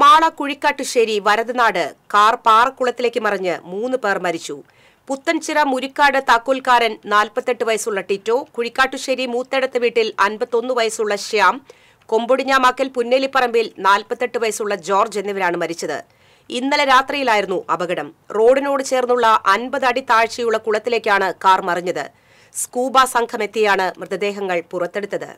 Mala Kuzhikkattussery Varadanad car പാറക്കുളത്തിലേക്ക് മറിഞ്ഞ് മൂന്ന് പേർ മരിച്ചു പുത്തൻചിറ മുരിക്കാട് താക്കോൽക്കാരൻ നാൽപ്പത്തെട്ട് വയസ്സുള്ള ടിറ്റോ കുഴിക്കാട്ടുശ്ശേരി മൂത്തേടത്ത് വീട്ടിൽ അൻപത്തൊന്ന് വയസ്സുള്ള ശ്യാം കൊമ്പൊടിഞ്ഞാമാക്കൽ പുന്നേലിപ്പറമ്പിൽ നാൽപ്പത്തെട്ട് വയസ്സുള്ള ജോർജ് എന്നിവരാണ് മരിച്ചത് ഇന്നലെ രാത്രിയിലായിരുന്നു അപകടം റോഡിനോട് ചേർന്നുള്ള അൻപത് അടി താഴ്ചയുള്ള കുളത്തിലേക്കാണ് കാർ മറിഞ്ഞത് സ്കൂബ സംഘമെത്തിയാണ് മൃതദേഹങ്ങൾ പുറത്തെടുത്തത്